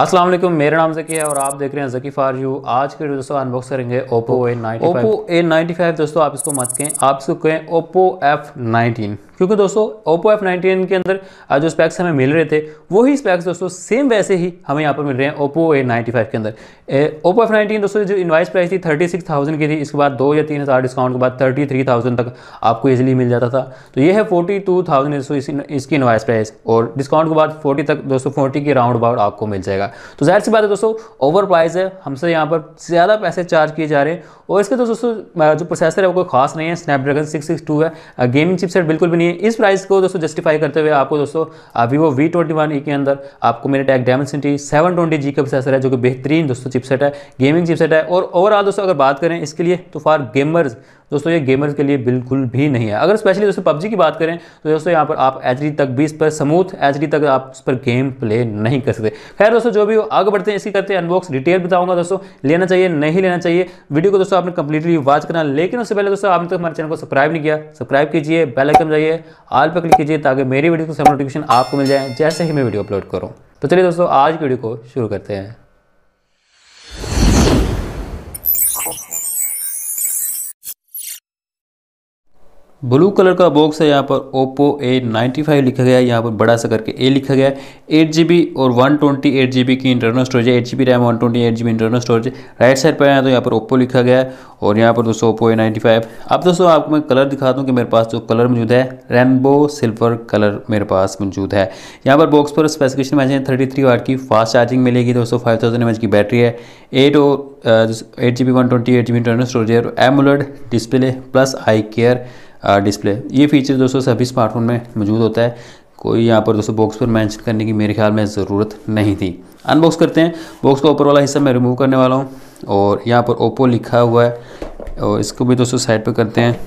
अस्सलाम वालेकुम मेरा नाम जकी है और आप देख रहे हैं जकी फार यू आज के दोस्तों अनबॉक्स करेंगे Oppo A nine Oppo A ninety five दोस्तों आप इसको मत कहें आप इसको कहें ओप्पो एफ नाइनटीन क्योंकि दोस्तों ओप्पो एफ नाइनटीन के अंदर जो स्पैक्स हमें मिल रहे थे वही स्पेक्स दोस्तों सेम वैसे ही हमें यहाँ पर मिल रहे हैं ओप्पो ए फाइव के अंदर ओप्पो एफ नाइनटीन दोस्तों जो इन्वाइस प्राइस थी थर्टी सिक्स थाउजेंड की थी इसके बाद दो या तीन हज़ार डिस्काउंट के बाद थर्टी थ्री थाउजेंड तक आपको ईजिली मिल जाता था तो ये है फोर्टी टू इसकी इन्वाइस प्राइस और डिस्काउंट के बाद फोर्टी तक दोस्तों फोर्टी के राउंड अबाउट आपको मिल जाएगा तो जाहिर सी बात है दोस्तों ओवर प्राइस है हमसे यहाँ पर ज़्यादा पैसे चार्ज किए जा रहे हैं और इसके तो दोस्तों जो प्रोसेसर है वो कोई खास नहीं है स्नैपड्रैगन सिक्स सिक्स टू है गेमिंग चिपसेट बिल्कुल भी नहीं इस प्राइस को दोस्तों जस्टिफाई करते हुए आपको दोस्तों अभी वो वी ट्वेंटी वन ई के अंदर आपको मेरे टैग सिटी सेवन ट्वेंटी जी का प्रोसेसर है जो कि बेहतरीन दोस्तों चिपसेट है गेमिंग चिपसेट है और ओवरऑल दोस्तों अगर बात करें इसके लिए तो फॉर गेमर्स दोस्तों ये गेमर्स के लिए बिल्कुल भी नहीं है अगर स्पेशली दोस्तों पबजी की बात करें तो दोस्तों यहाँ पर आप एच तक भी इस पर स्मूथ एच तक आप इस पर गेम प्ले नहीं कर सकते खैर दोस्तों जो भी हो आगे बढ़ते हैं इसी करते हैं अनबॉक्स डिटेल बताऊंगा दोस्तों लेना चाहिए नहीं लेना चाहिए वीडियो को दोस्तों आपने कंप्लीटली वॉच करना लेकिन उससे पहले दोस्तों आपने तक तो हमारे चैनल को सब्सक्राइब नहीं किया सब्सक्राइब कीजिए बेलाइकन जाइए आल पर क्लिक कीजिए ताकि मेरी वीडियो को नोटिफिकेशन आपको मिल जाए जैसे ही मैं वीडियो अपलोड करूँ तो चलिए दोस्तों आज की वीडियो को शुरू करते हैं ब्लू कलर का बॉक्स है यहाँ पर ओप्पो ए नाइन्टी फाइव लिखा गया है यहाँ पर बड़ा सा करके ए लिखा गया है एट जी बी और one twenty eight G B की इंटरनल स्टोरेज है eight G B RAM one twenty eight G B internal storage है राइट साइड पर आया तो यहाँ पर ओप्पो लिखा गया है और यहाँ पर दोस्तों ओप्पो ए नाइन्टी फाइव अब दोस्तों आपको मैं कलर दिखा दूँ कि मेरे पास जो कलर मौजूद है रेनबो सिल्वर कलर मेरे पास मौजूद है यहाँ पर बॉक्स पर स्पेसिफिकेशन में आ थर्टी थ्री वाट की फास्ट चार्जिंग मिलेगी दोस्तों फाइव थाउजेंड एम एच की बैटरी है एट और eight G B one twenty eight G B internal storage है AMOLED display plus eye care display ये फीचर दोस्तों सभी स्मार्टफोन में मौजूद होता है कोई यहाँ पर दोस्तों बॉक्स पर मैंशन करने की मेरे ख्याल में ज़रूरत नहीं थी अनबॉक्स करते हैं बॉक्स का ऊपर वाला हिस्सा मैं रिमूव करने वाला हूँ और यहाँ पर ओप्पो लिखा हुआ है और इसको भी दोस्तों साइड पर करते हैं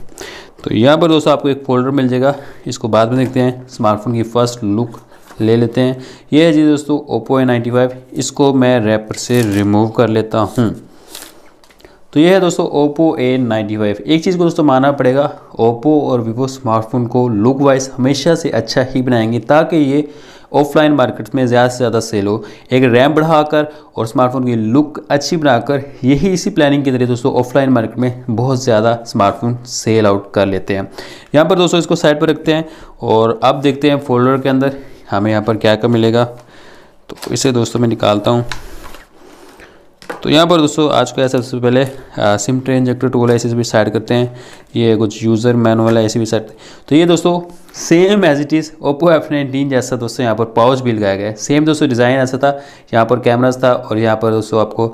तो यहाँ पर दोस्तों आपको एक फोल्डर मिल जाएगा इसको बाद में देखते हैं स्मार्टफोन की फ़र्स्ट लुक ले लेते हैं ये है जी दोस्तों ओप्पो ए नाइन्टी फाइव इसको मैं रैपर से रिमूव कर लेता हूँ तो ये है दोस्तों ओप्पो ए नाइन्टी फाइव एक चीज़ को दोस्तों मानना पड़ेगा ओप्पो और वीवो स्मार्टफोन को लुक वाइज हमेशा से अच्छा ही बनाएंगे ताकि ये ऑफलाइन मार्केट में ज़्यादा से ज़्यादा सेल हो एक रैम बढ़ाकर और स्मार्टफोन की लुक अच्छी बनाकर यही इसी प्लानिंग के जरिए दोस्तों ऑफलाइन मार्केट में बहुत ज़्यादा स्मार्टफोन सेल आउट कर लेते हैं यहाँ पर दोस्तों इसको साइड पर रखते हैं और अब देखते हैं फोल्डर के अंदर हमें यहाँ पर क्या क्या मिलेगा तो इसे दोस्तों मैं निकालता हूँ तो यहाँ पर दोस्तों आज का ऐसा सबसे पहले सिम ट्रे इंजेक्टर टूल है इसे भी साइड करते हैं ये कुछ यूज़र मैनुअल है इसे भी साइड तो ये दोस्तों same as it is Oppo F nineteen जैसा दोस्तों यहाँ पर पाउच भी लगाया गया है सेम दोस्तों डिज़ाइन ऐसा था यहाँ पर कैमराज था और यहाँ पर दोस्तों आपको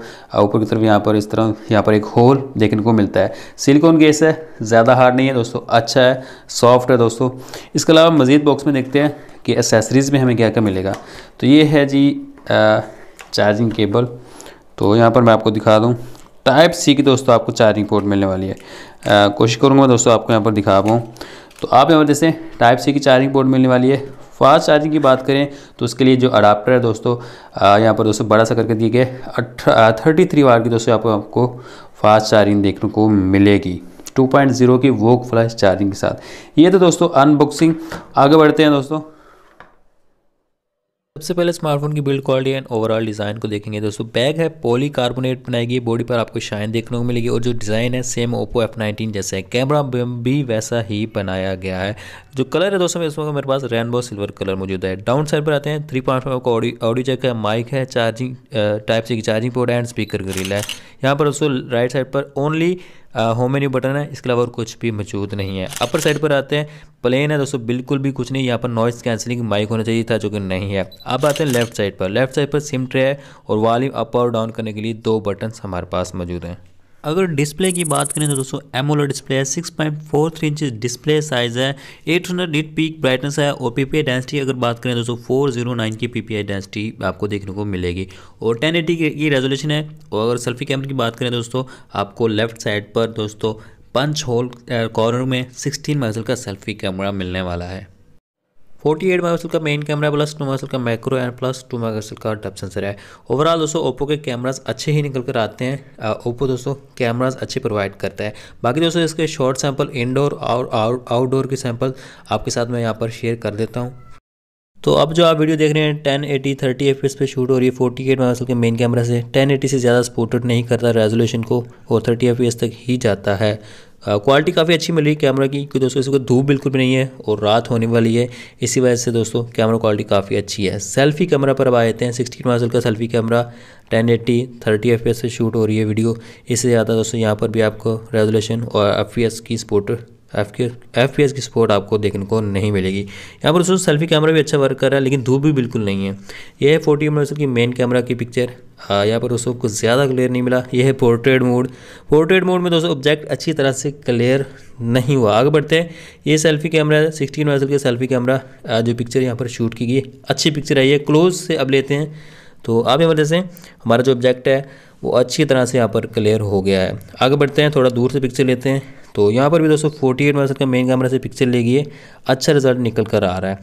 ऊपर की तरफ यहाँ पर इस तरह यहाँ पर एक होल देखने को मिलता है सिलिकॉन गेस है ज़्यादा हार्ड नहीं है दोस्तों अच्छा है सॉफ्ट है दोस्तों इसके अलावा मज़ीद बॉक्स में देखते हैं कि एसेसरीज़ में हमें क्या क्या मिलेगा तो ये है जी चार्जिंग केबल तो यहाँ पर मैं आपको दिखा दूँ टाइप सी की दोस्तों आपको चार्जिंग पोर्ट मिलने वाली है कोशिश करूँगा दोस्तों आपको यहाँ पर दिखा पाऊँ तो आप यहाँ पर जैसे टाइप सी की चार्जिंग पोर्ट मिलने वाली है फास्ट चार्जिंग की बात करें तो उसके लिए जो अडाप्टर है दोस्तों यहाँ पर दोस्तों बड़ा सा करके दिए गए थर्टी थ्री वार की दोस्तों पर आपको फास्ट चार्जिंग देखने को मिलेगी 2.0 की वोक फ्लैश चार्जिंग के साथ ये तो दोस्तों अनबॉक्सिंग आगे बढ़ते हैं दोस्तों सबसे पहले स्मार्टफोन की build quality and overall design को देखेंगे दोस्तों बैग है पॉली कार्बोनेट बनाएगी बॉडी पर आपको शाइन देखने को मिलेगी और जो डिज़ाइन है सेम ओप्पो एफ नाइनटीन जैसा है कैमरा भी वैसा ही बनाया गया है जो कलर है दोस्तों इसमें मेरे पास रेनबो सिल्वर कलर मौजूद है डाउन साइड पर आते हैं थ्री पॉइंट फाइव का ऑडियो चेक है माइक है चार्जिंग टाइप सी की charging port and speaker grill है यहाँ पर दोस्तों राइट साइड पर ओनली होम मेन्यू बटन है इसके अलावा और कुछ भी मौजूद नहीं है अपर साइड पर आते हैं प्लेन है दोस्तों बिल्कुल भी कुछ नहीं यहाँ पर नॉइस कैंसिलिंग माइक होना चाहिए था जो कि नहीं है अब आते हैं लेफ्ट साइड पर लेफ्ट साइड पर सिम ट्रे है और वॉल्यूम अप और डाउन करने के लिए दो बटन हमारे पास मौजूद हैं अगर डिस्प्ले की बात करें तो दोस्तों एमोलो डिस्प्ले है six point four three inch display size है eight hundred nit peak brightness है और पी डेंसिटी अगर बात करें तो दोस्तों फोर जीरो नाइन की आई डेंसिटी आपको देखने को मिलेगी और टेन एटी की रेजोल्यूशन है और अगर सेल्फी कैमरे की बात करें तो दोस्तों आपको लेफ्ट साइड पर दोस्तों पंच होल कॉर्नर में सिक्सटीन मेगल का सेल्फी कैमरा मिलने वाला है फोर्टी एट मेगा का मेन कैमरा है प्लस टू मेगा का macro and plus two megapixel का डप सेंसर है ओवरऑल दोस्तों ओप्पो के कैमरास अच्छे ही निकल कर आते हैं ओप्पो दोस्तों कैमरास अच्छे प्रोवाइड करता है बाकी दोस्तों इसके शॉर्ट सैंपल इनडोर और आउटडोर के सैंपल आपके साथ मैं यहाँ पर शेयर कर देता हूँ तो अब जो आप वीडियो देख रहे हैं 1080 थर्टी एफ पे शूट हो रही है 48 एट मेगा के मेन कैमरा से 1080 से ज़्यादा सपोर्टेड नहीं करता रेजोल्यूशन को और 30 एफ तक ही जाता है क्वालिटी काफ़ी अच्छी मिल रही है कैमरा की क्योंकि दोस्तों इसको धूप बिल्कुल भी नहीं है और रात होने वाली है इसी वजह से दोस्तों कैमरा क्वालिटी काफ़ी अच्छी है सेल्फी कैमरा पर अब जाते हैं सिक्सटीन मार्सल का selfie camera ten eighty thirty F से शूट हो रही है वीडियो इससे ज़्यादा दोस्तों यहाँ पर भी आपको रेजोलेशन और एफ की सपोर्ट एफ के एस की सपोर्ट आपको देखने को नहीं मिलेगी यहाँ पर दोस्तों सेल्फी कैमरा भी अच्छा वर्क कर रहा है लेकिन धूप भी बिल्कुल नहीं है यह है फोर्टी एम की मेन कैमरा की पिक्चर हाँ यहाँ पर दोस्तों कुछ ज़्यादा क्लियर नहीं मिला यह है पोर्ट्रेट मोड पोर्ट्रेट मोड में दोस्तों ऑब्जेक्ट अच्छी तरह से क्लियर नहीं हुआ आगे बढ़ते हैं ये सेल्फी कैमरा सिक्सटीन मेगापिक्सल के सेल्फी कैमरा जो पिक्चर यहाँ पर शूट की गई अच्छी पिक्चर आई है क्लोज से अब लेते हैं तो आप यहाँ से हमारा जो ऑब्जेक्ट है वो अच्छी तरह से यहाँ पर क्लियर हो गया है आगे बढ़ते हैं थोड़ा दूर से पिक्चर लेते हैं तो यहाँ पर भी दोस्तों फोर्टी एट मेगापिक्सल का मेन कैमरा से पिक्चर ले गई है अच्छा रिजल्ट निकल कर आ रहा है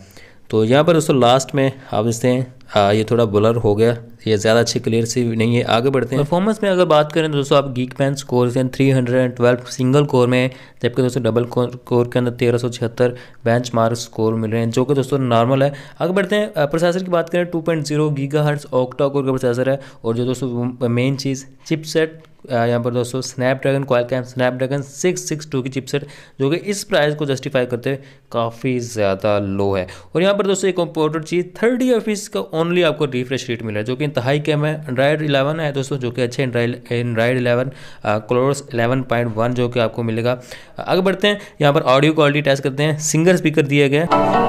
तो यहाँ पर दोस्तों लास्ट में आप देखते हैं आ, ये थोड़ा बुलर हो गया ये ज़्यादा अच्छी क्लियर सी नहीं है आगे बढ़ते हैं परफॉर्मेंस में अगर बात करें तो दोस्तों आप Geekbench score three hundred and twelve single core में जबकि दोस्तों डबल कोर के अंदर तेरह सौ छिहत्तर बेंच मार्क स्कोर मिल रहे हैं जो कि दोस्तों नॉर्मल है आगे बढ़ते हैं प्रोसेसर की बात करें two point zero gigahertz octa core का प्रोसेसर है और जो दोस्तों मेन चीज़ चिप सेट यहाँ पर दोस्तों Snapdragon Qualcomm Snapdragon six six two की चिपसेट जो कि इस प्राइस को जस्टिफाई करते हुए काफ़ी ज़्यादा लो है और यहाँ पर दोस्तों एक इंपॉर्टेंट चीज़ थर्टी एफ का ओनली आपको रिफ्रेश रेट मिला है जो कि इंतहाई कैम है एंड्राइड इलेवन है दोस्तों जो कि अच्छे Android eleven ColorOS eleven point one जो कि आपको मिलेगा आगे बढ़ते हैं यहाँ पर ऑडियो क्वालिटी टेस्ट करते हैं सिंगर स्पीकर दिए गए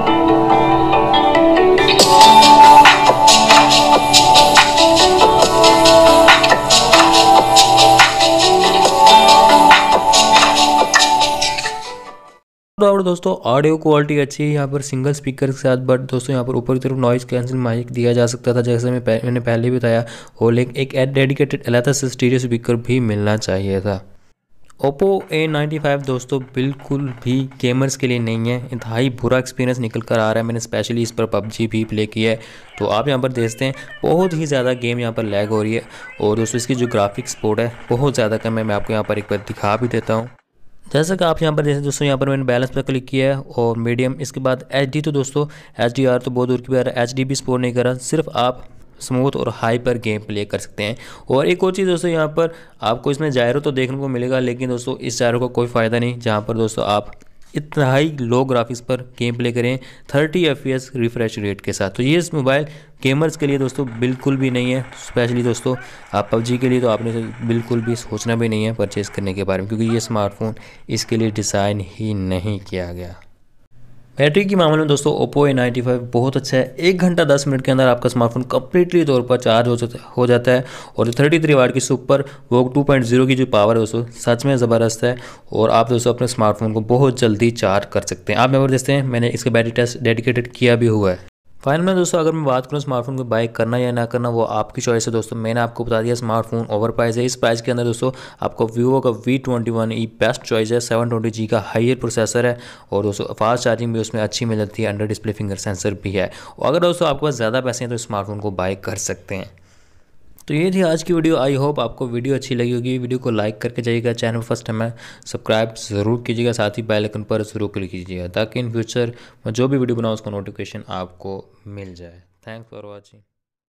और दोस्तों ऑडियो क्वालिटी अच्छी है यहाँ पर सिंगल स्पीकर के साथ बट दोस्तों यहाँ पर ऊपर की तरफ नॉइज़ कैंसिल माइक दिया जा सकता था जैसे मैं पह, मैंने पहले भी बताया और लेकिन एक एड डेडिकेटेड अलाता स्टीरियो स्पीकर भी मिलना चाहिए था ओप्पो A95 दोस्तों बिल्कुल भी गेमर्स के लिए नहीं है ही बुरा एक्सपीरियंस निकल कर आ रहा है मैंने स्पेशली इस पर पबजी भी प्ले की है तो आप यहाँ पर देखते हैं बहुत ही ज़्यादा गेम यहाँ पर लैग हो रही है और दोस्तों इसकी जो ग्राफिक्स बोर्ड है बहुत ज़्यादा कम है मैं आपको यहाँ पर एक बार दिखा भी देता हूँ जैसा कि आप यहाँ पर जैसे दोस्तों यहाँ पर मैंने बैलेंस पर क्लिक किया है और मीडियम इसके बाद एच तो दोस्तों एच तो बहुत दूर की बार है एच भी स्पोर्ट नहीं कर रहा सिर्फ आप स्मूथ और हाई पर गेम प्ले कर सकते हैं और एक और चीज़ दोस्तों यहाँ पर आपको इसमें जायरो तो देखने को मिलेगा लेकिन दोस्तों इस जायरो का कोई फ़ायदा नहीं जहाँ पर दोस्तों आप इतना हाई लो ग्राफिक्स पर गेम प्ले करें 30 एफ रिफ्रेश रेट के साथ तो ये इस मोबाइल गेमर्स के लिए दोस्तों बिल्कुल भी नहीं है स्पेशली दोस्तों आप पबजी के लिए तो आपने बिल्कुल भी सोचना भी नहीं है परचेज़ करने के बारे में क्योंकि ये स्मार्टफोन इसके लिए डिज़ाइन ही नहीं किया गया बैटरी के मामले में दोस्तों ओप्पो ए नाइन्टी फाइव बहुत अच्छा है एक घंटा दस मिनट के अंदर आपका स्मार्टफोन कंप्लीटली तौर पर चार्ज हो जाता हो जाता है और जो थर्टी थ्री वाट की सुपर वो टू पॉइंट जीरो की जो पावर है दोस्तों सच में ज़बरदस्त है और आप दोस्तों अपने स्मार्टफोन को बहुत जल्दी चार्ज कर सकते हैं आप मेरे देखते हैं मैंने इसका बैटरी टेस्ट डेडिकेटेड किया भी हुआ है फाइनल में दोस्तों अगर मैं बात करूँ स्मार्टफोन को बाय करना या ना करना वो आपकी चॉइस है दोस्तों मैंने आपको बता दिया स्मार्टफोन ओवर प्राइस है इस प्राइस के अंदर दोस्तों आपको वीवो का V twenty one E best choice है सेवन ट्वेंटी जी का हाइयर प्रोसेसर है और दोस्तों फास्ट चार्जिंग भी उसमें अच्छी मिल जाती है अंडर डिस्प्ले फिंगर सेंसर भी है और अगर दोस्तों आपके पास ज़्यादा पैसे हैं तो स्मार्टफोन को बाय कर सकते हैं तो ये थी आज की वीडियो आई होप आपको वीडियो अच्छी लगी होगी वीडियो को लाइक करके जाइएगा चैनल फर्स्ट हमें सब्सक्राइब ज़रूर कीजिएगा साथ ही बेल आइकन पर ज़रूर क्लिक कीजिएगा ताकि इन फ्यूचर मैं जो भी वीडियो बनाऊँ उसका नोटिफिकेशन आपको मिल जाए थैंक्स फॉर वॉचिंग